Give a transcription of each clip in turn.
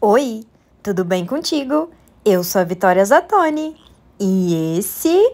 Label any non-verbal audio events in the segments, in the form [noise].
Oi, tudo bem contigo? Eu sou a Vitória Zatoni e esse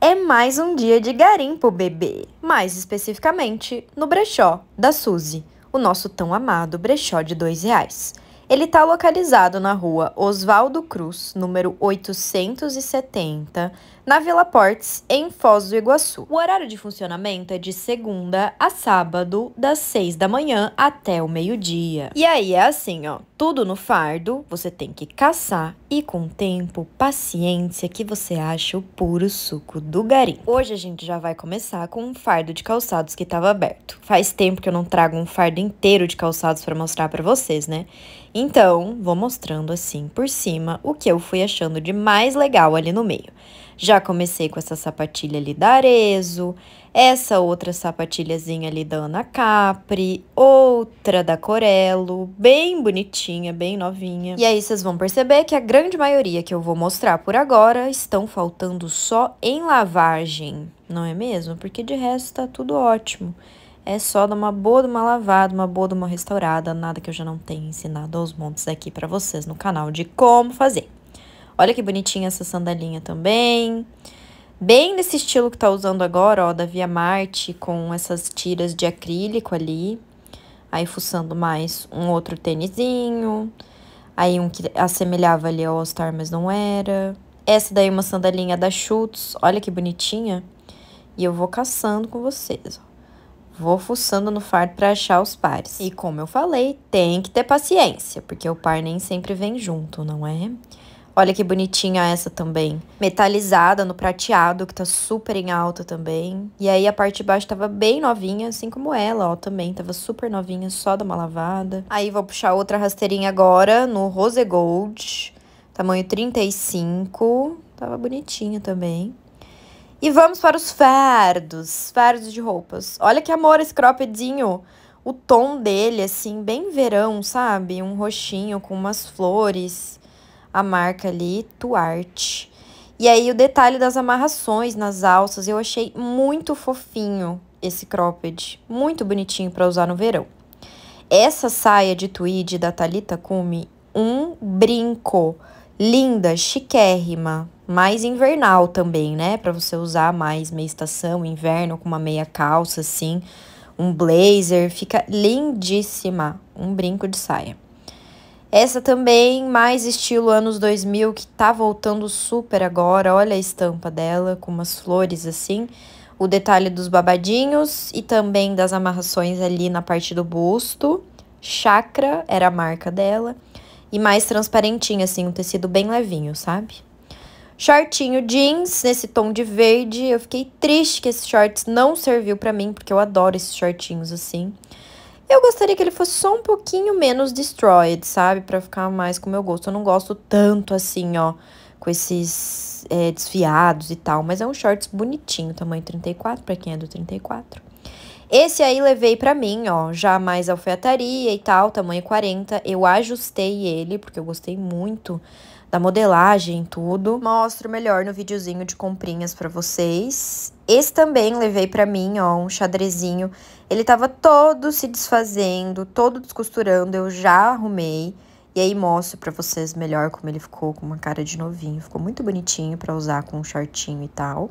é mais um dia de garimpo, bebê. Mais especificamente no brechó da Suzy, o nosso tão amado brechó de dois reais. Ele está localizado na rua Oswaldo Cruz, número 870, na Vila Portes, em Foz do Iguaçu. O horário de funcionamento é de segunda a sábado, das 6 da manhã até o meio-dia. E aí é assim, ó, tudo no fardo, você tem que caçar e com tempo, paciência que você acha o puro suco do garimpo. Hoje a gente já vai começar com um fardo de calçados que estava aberto. Faz tempo que eu não trago um fardo inteiro de calçados para mostrar para vocês, né? Então, vou mostrando assim por cima o que eu fui achando de mais legal ali no meio. Já comecei com essa sapatilha ali da Arezo, essa outra sapatilhazinha ali da Ana Capri, outra da Corello, bem bonitinha, bem novinha. E aí vocês vão perceber que a grande maioria que eu vou mostrar por agora estão faltando só em lavagem, não é mesmo? Porque de resto tá tudo ótimo. É só dar uma boa de uma lavada, uma boa de uma restaurada, nada que eu já não tenha ensinado aos montes aqui para vocês no canal de como fazer. Olha que bonitinha essa sandalinha também. Bem nesse estilo que tá usando agora, ó, da Via Marte, com essas tiras de acrílico ali. Aí fuçando mais um outro tênisinho. Aí um que assemelhava ali ao All Star, mas não era. Essa daí é uma sandalinha da Schultz, olha que bonitinha. E eu vou caçando com vocês, ó. Vou fuçando no fardo para achar os pares. E como eu falei, tem que ter paciência, porque o par nem sempre vem junto, não é? Olha que bonitinha essa também. Metalizada no prateado, que tá super em alta também. E aí a parte de baixo tava bem novinha, assim como ela, ó, também. Tava super novinha, só dá uma lavada. Aí vou puxar outra rasteirinha agora no Rose Gold, tamanho 35. Tava bonitinha também. E vamos para os fardos, fardos de roupas. Olha que amor esse croppedzinho. o tom dele, assim, bem verão, sabe? Um roxinho com umas flores a marca ali, Tuarte. E aí o detalhe das amarrações nas alças, eu achei muito fofinho esse cropped, muito bonitinho para usar no verão. Essa saia de tweed da Talita Cume, um brinco, linda, chiquérrima, mais invernal também, né? Para você usar mais meia estação, inverno com uma meia calça assim, um blazer, fica lindíssima, um brinco de saia. Essa também, mais estilo anos 2000, que tá voltando super agora. Olha a estampa dela, com umas flores assim. O detalhe dos babadinhos e também das amarrações ali na parte do busto. Chakra era a marca dela. E mais transparentinha, assim, um tecido bem levinho, sabe? Shortinho jeans, nesse tom de verde. Eu fiquei triste que esse shorts não serviu para mim, porque eu adoro esses shortinhos assim. Eu gostaria que ele fosse só um pouquinho menos destroyed, sabe? Pra ficar mais com o meu gosto. Eu não gosto tanto assim, ó, com esses é, desfiados e tal. Mas é um shorts bonitinho, tamanho 34, pra quem é do 34. Esse aí levei pra mim, ó, já mais alfaiataria e tal, tamanho 40. Eu ajustei ele, porque eu gostei muito da modelagem tudo. Mostro melhor no videozinho de comprinhas pra vocês. Esse também levei pra mim, ó, um xadrezinho. Ele tava todo se desfazendo, todo descosturando, eu já arrumei. E aí mostro pra vocês melhor como ele ficou com uma cara de novinho. Ficou muito bonitinho pra usar com um shortinho e tal.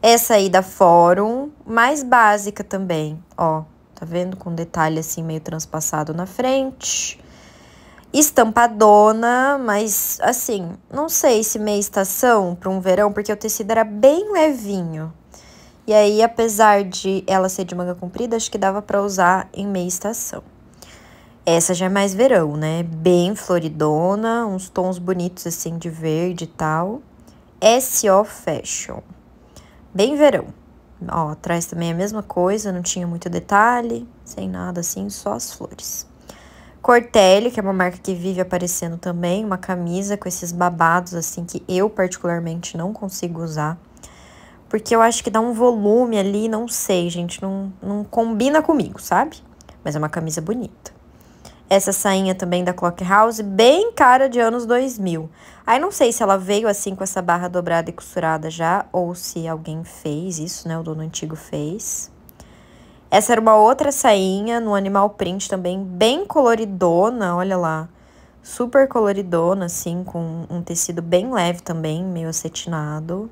Essa aí da Fórum, mais básica também, ó. Tá vendo? Com detalhe assim meio transpassado na frente. Estampadona, mas assim, não sei se meia estação para um verão, porque o tecido era bem levinho. E aí, apesar de ela ser de manga comprida, acho que dava para usar em meia estação. Essa já é mais verão, né? Bem floridona, uns tons bonitos assim de verde e tal. SO Fashion bem verão. Ó, atrás também é a mesma coisa, não tinha muito detalhe, sem nada assim, só as flores. Cortelli, que é uma marca que vive aparecendo também, uma camisa com esses babados assim que eu particularmente não consigo usar. Porque eu acho que dá um volume ali, não sei, gente, não, não combina comigo, sabe? Mas é uma camisa bonita essa sainha também da Clock House bem cara de anos 2000. Aí não sei se ela veio assim com essa barra dobrada e costurada já, ou se alguém fez isso, né? O dono antigo fez. Essa era uma outra sainha no animal print também, bem coloridona, olha lá. Super coloridona, assim, com um tecido bem leve também, meio acetinado.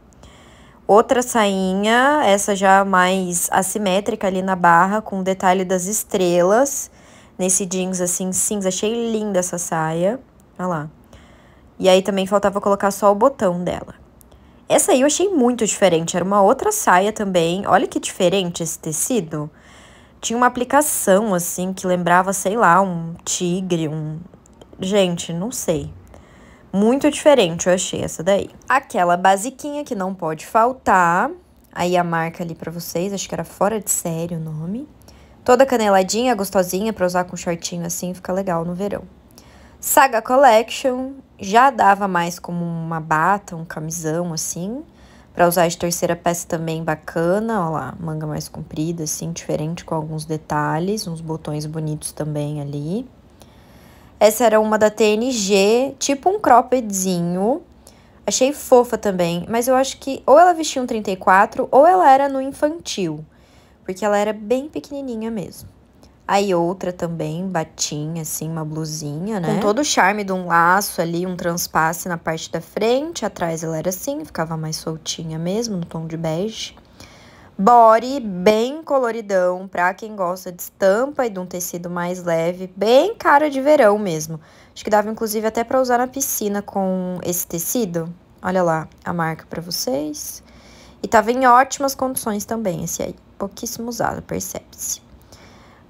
Outra sainha, essa já mais assimétrica ali na barra, com o detalhe das estrelas nesse jeans assim cinza. Achei linda essa saia. Olha lá. E aí também faltava colocar só o botão dela. Essa aí eu achei muito diferente, era uma outra saia também. Olha que diferente esse tecido. Tinha uma aplicação assim que lembrava, sei lá, um tigre, um gente, não sei. Muito diferente eu achei essa daí. Aquela basiquinha que não pode faltar. Aí a marca ali para vocês, acho que era fora de série o nome. Toda caneladinha, gostosinha, pra usar com shortinho assim, fica legal no verão. Saga Collection já dava mais como uma bata, um camisão assim, para usar de terceira peça também bacana, ó lá, manga mais comprida assim, diferente com alguns detalhes, uns botões bonitos também ali. Essa era uma da TNG, tipo um croppedzinho. Achei fofa também, mas eu acho que ou ela vestia um 34 ou ela era no infantil porque ela era bem pequenininha mesmo. Aí outra também, batinha, assim, uma blusinha, né? Com todo o charme de um laço ali, um transpasse na parte da frente. Atrás ela era assim, ficava mais soltinha mesmo, no tom de bege. Body bem coloridão, pra quem gosta de estampa e de um tecido mais leve, bem cara de verão mesmo. Acho que dava, inclusive, até pra usar na piscina com esse tecido. Olha lá a marca pra vocês. E tava em ótimas condições também esse aí pouquíssimo usado, percebe-se.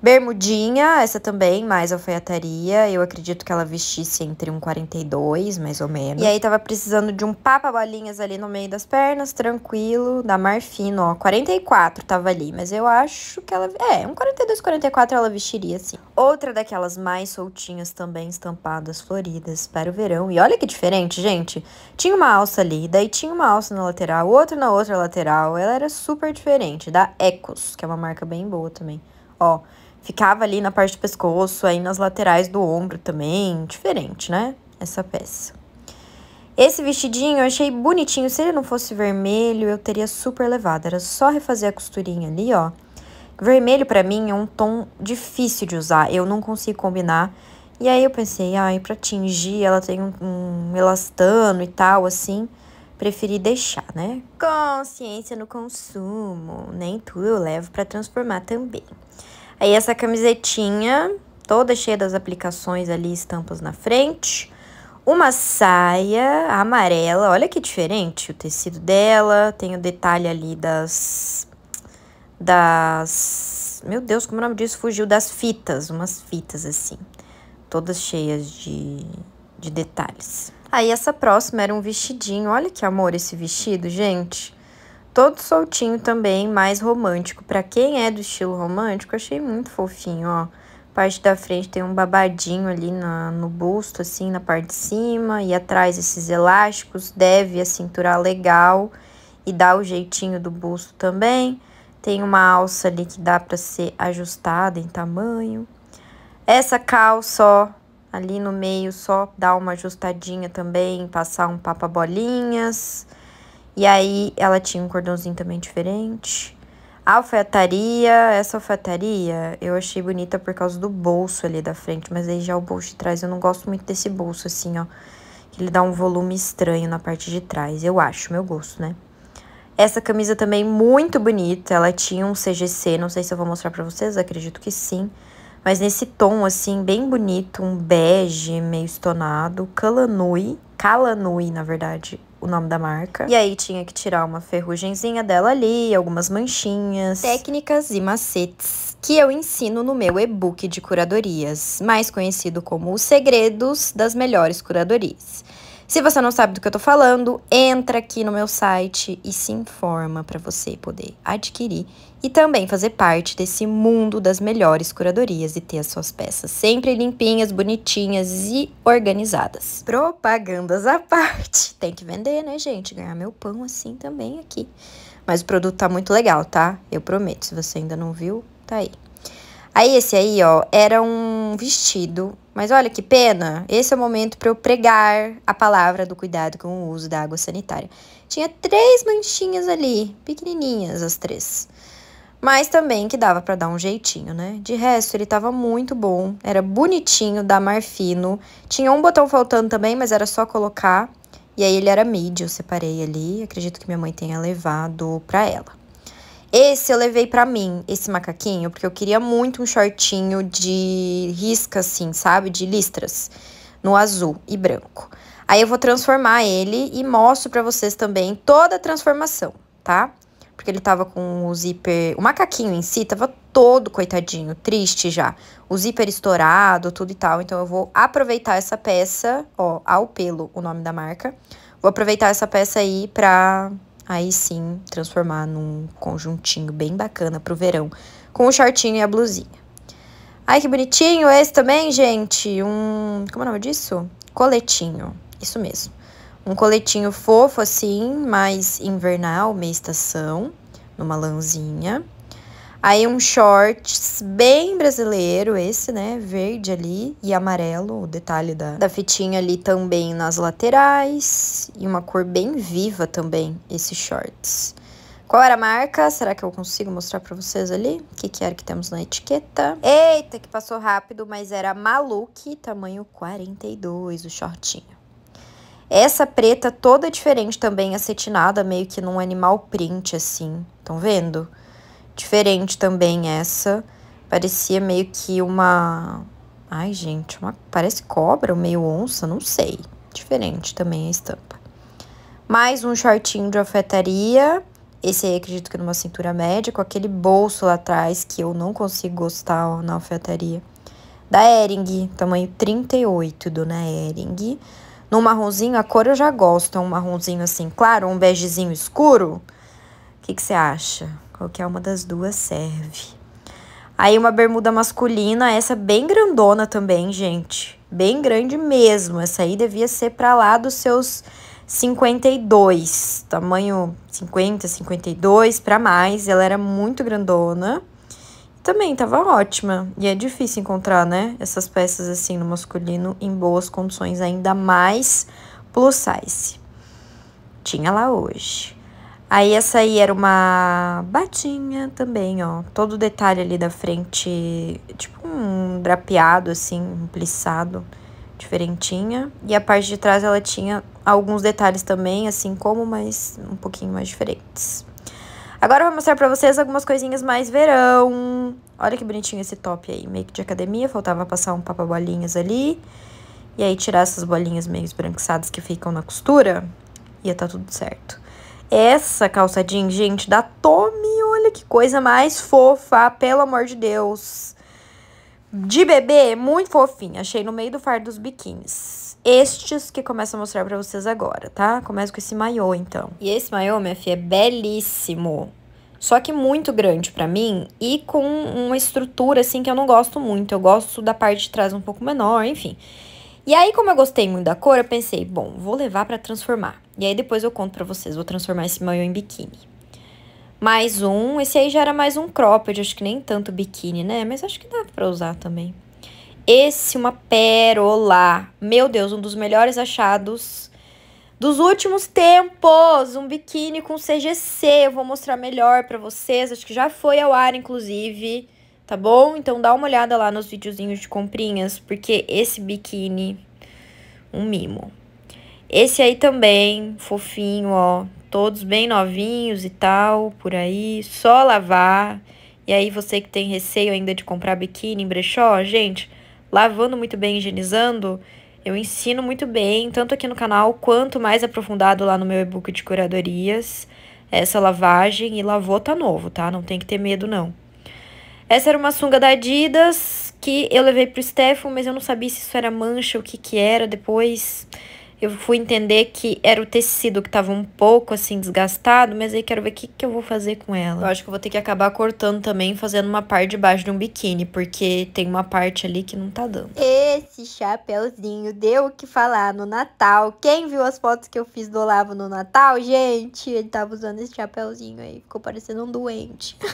Bermudinha, essa também, mais alfaiataria. Eu acredito que ela vestisse entre um 42, mais ou menos. E aí tava precisando de um papa-bolinhas ali no meio das pernas, tranquilo, da Marfino, ó. 44 tava ali, mas eu acho que ela. É, um 42, 44 ela vestiria, assim. Outra daquelas mais soltinhas também, estampadas, floridas, para o verão. E olha que diferente, gente. Tinha uma alça ali, daí tinha uma alça na lateral, outra na outra lateral. Ela era super diferente, da Ecos, que é uma marca bem boa também. Ó, Ficava ali na parte do pescoço, aí nas laterais do ombro também, diferente, né? Essa peça. Esse vestidinho eu achei bonitinho, se ele não fosse vermelho eu teria super levado, era só refazer a costurinha ali, ó. Vermelho para mim é um tom difícil de usar, eu não consigo combinar. E aí eu pensei, ai, para tingir, ela tem um, um elastano e tal, assim, preferi deixar, né? Consciência no consumo, nem tudo eu levo para transformar também. Aí essa camisetinha, toda cheia das aplicações ali, estampas na frente. Uma saia amarela, olha que diferente o tecido dela, tem o detalhe ali das... das... Meu Deus, como o nome disso fugiu? Das fitas, umas fitas assim, todas cheias de, de detalhes. Aí essa próxima era um vestidinho, olha que amor esse vestido, gente todo soltinho também, mais romântico. Para quem é do estilo romântico, achei muito fofinho, ó. Parte da frente tem um babadinho ali na, no busto, assim, na parte de cima. E atrás esses elásticos, deve a cinturar legal e dá o jeitinho do busto também. Tem uma alça ali que dá para ser ajustada em tamanho. Essa calça, ó, ali no meio só dá uma ajustadinha também, passar um papa bolinhas e aí ela tinha um cordãozinho também diferente. A alfaiataria, essa alfaiataria eu achei bonita por causa do bolso ali da frente, mas aí já o bolso de trás eu não gosto muito desse bolso assim, ó. Que ele dá um volume estranho na parte de trás, eu acho, meu gosto, né? Essa camisa também muito bonita, ela tinha um CGC, não sei se eu vou mostrar pra vocês, acredito que sim. Mas nesse tom, assim, bem bonito, um bege meio estonado, calanui, calanui, na verdade, o nome da marca. E aí tinha que tirar uma ferrugenzinha dela ali, algumas manchinhas. Técnicas e macetes que eu ensino no meu e-book de curadorias, mais conhecido como Os Segredos das Melhores Curadorias. Se você não sabe do que eu tô falando, entra aqui no meu site e se informa para você poder adquirir e também fazer parte desse mundo das melhores curadorias e ter as suas peças sempre limpinhas, bonitinhas e organizadas. Propagandas à parte. [laughs] Tem que vender, né, gente? Ganhar meu pão assim também aqui. Mas o produto tá muito legal, tá? Eu prometo. Se você ainda não viu, tá aí. Aí esse aí, ó, era um vestido. Mas olha que pena, esse é o momento para eu pregar a palavra do cuidado com o uso da água sanitária. Tinha três manchinhas ali, pequenininhas as três. Mas também que dava para dar um jeitinho, né? De resto, ele tava muito bom, era bonitinho, da marfino. Tinha um botão faltando também, mas era só colocar. E aí ele era mídia, eu separei ali, acredito que minha mãe tenha levado para ela. Esse eu levei para mim, esse macaquinho, porque eu queria muito um shortinho de risca, assim, sabe? De listras, no azul e branco. Aí eu vou transformar ele e mostro para vocês também toda a transformação, tá? Porque ele tava com o zíper... O macaquinho em si tava todo, coitadinho, triste já. O zíper estourado, tudo e tal. Então, eu vou aproveitar essa peça, ó, ao pelo, o nome da marca. Vou aproveitar essa peça aí pra aí sim transformar num conjuntinho bem bacana pro verão, com o shortinho e a blusinha. Ai, que bonitinho esse também, gente. Um, como é o nome disso? Coletinho, isso mesmo. Um coletinho fofo assim, mais invernal, meia estação, numa lãzinha. Aí um shorts bem brasileiro, esse, né? Verde ali e amarelo, o detalhe da, da fitinha ali também nas laterais. E uma cor bem viva também, esse shorts. Qual era a marca? Será que eu consigo mostrar pra vocês ali? O que, que era que temos na etiqueta? Eita, que passou rápido, mas era Maluque, tamanho 42, o shortinho. Essa preta toda diferente também, acetinada, meio que num animal print, assim. Estão vendo? Estão vendo? diferente também essa. Parecia meio que uma. Ai, gente, uma... parece cobra, ou meio onça, não sei. Diferente também a estampa. Mais um shortinho de alfetaria Esse aí acredito que numa cintura média, com aquele bolso lá atrás que eu não consigo gostar ó, na alfetaria Da Ering, tamanho 38, dona Ering. No marronzinho, a cor eu já gosto. É um marronzinho assim claro, um begezinho escuro. O que você acha? Qualquer uma das duas serve. Aí uma bermuda masculina, essa é bem grandona também, gente. Bem grande mesmo. Essa aí devia ser para lá dos seus 52, tamanho 50, 52 para mais. Ela era muito grandona. Também tava ótima. E é difícil encontrar, né? Essas peças assim no masculino em boas condições, ainda mais plus size. Tinha lá hoje. Aí essa aí era uma batinha também, ó. Todo o detalhe ali da frente, tipo um drapeado assim, um plissado, diferentinha. E a parte de trás ela tinha alguns detalhes também, assim como, mas um pouquinho mais diferentes. Agora eu vou mostrar pra vocês algumas coisinhas mais verão. Olha que bonitinho esse top aí, meio que de academia. Faltava passar um papa bolinhas ali. E aí tirar essas bolinhas meio esbranquiçadas que ficam na costura. Ia tá tudo certo. Essa calça jeans, gente, da Tommy, olha que coisa mais fofa, pelo amor de Deus. De bebê, muito fofinha. Achei no meio do fardo dos biquínis. Estes que começo a mostrar pra vocês agora, tá? Começo com esse maiô, então. E esse maiô, minha filha, é belíssimo. Só que muito grande pra mim e com uma estrutura, assim, que eu não gosto muito. Eu gosto da parte de trás um pouco menor, enfim. Enfim. E aí, como eu gostei muito da cor, eu pensei, bom, vou levar para transformar. E aí depois eu conto para vocês, vou transformar esse maiô em biquíni. Mais um, esse aí já era mais um cropped, acho que nem tanto biquíni, né? Mas acho que dá para usar também. Esse, uma pérola. Meu Deus, um dos melhores achados dos últimos tempos. Um biquíni com CGC, eu vou mostrar melhor para vocês. Acho que já foi ao ar, inclusive tá bom? Então dá uma olhada lá nos videozinhos de comprinhas, porque esse biquíni, um mimo. Esse aí também, fofinho, ó, todos bem novinhos e tal, por aí, só lavar. E aí você que tem receio ainda de comprar biquíni em brechó, gente, lavando muito bem, higienizando, eu ensino muito bem, tanto aqui no canal, quanto mais aprofundado lá no meu e-book de curadorias, essa lavagem e lavou tá novo, tá? Não tem que ter medo não. Essa era uma sunga da Adidas que eu levei pro Stefan, mas eu não sabia se isso era mancha, ou o que que era. Depois eu fui entender que era o tecido que tava um pouco assim desgastado, mas aí quero ver o que que eu vou fazer com ela. Eu acho que eu vou ter que acabar cortando também, fazendo uma parte debaixo de um biquíni, porque tem uma parte ali que não tá dando. Esse chapéuzinho deu o que falar no Natal. Quem viu as fotos que eu fiz do Olavo no Natal, gente, ele tava usando esse chapéuzinho aí, ficou parecendo um doente. [laughs]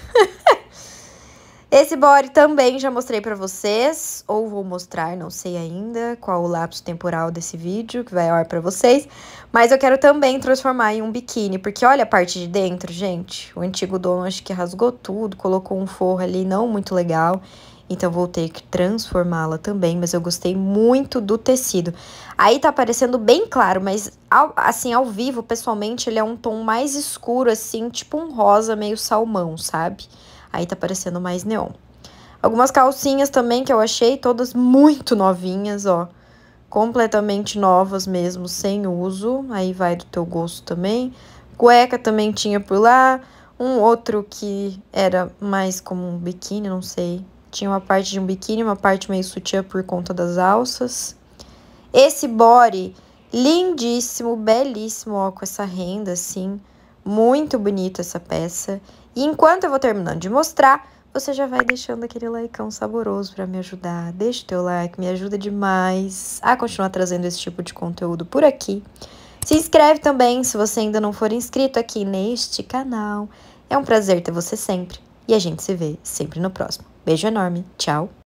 Esse body também já mostrei pra vocês, ou vou mostrar, não sei ainda qual o lapso temporal desse vídeo que vai ao ar pra vocês. Mas eu quero também transformar em um biquíni, porque olha a parte de dentro, gente. O antigo dono acho que rasgou tudo, colocou um forro ali não muito legal. Então, vou ter que transformá-la também, mas eu gostei muito do tecido. Aí tá aparecendo bem claro, mas ao, assim, ao vivo, pessoalmente, ele é um tom mais escuro, assim, tipo um rosa meio salmão, sabe? Aí tá parecendo mais neon. Algumas calcinhas também que eu achei, todas muito novinhas, ó. Completamente novas mesmo, sem uso. Aí vai do teu gosto também. Cueca também tinha por lá. Um outro que era mais como um biquíni, não sei. Tinha uma parte de um biquíni, uma parte meio sutiã por conta das alças. Esse body lindíssimo, belíssimo, ó, com essa renda assim. Muito bonita essa peça. E enquanto eu vou terminando de mostrar, você já vai deixando aquele like saboroso para me ajudar. Deixa o teu like, me ajuda demais a continuar trazendo esse tipo de conteúdo por aqui. Se inscreve também se você ainda não for inscrito aqui neste canal. É um prazer ter você sempre e a gente se vê sempre no próximo. Beijo enorme, tchau!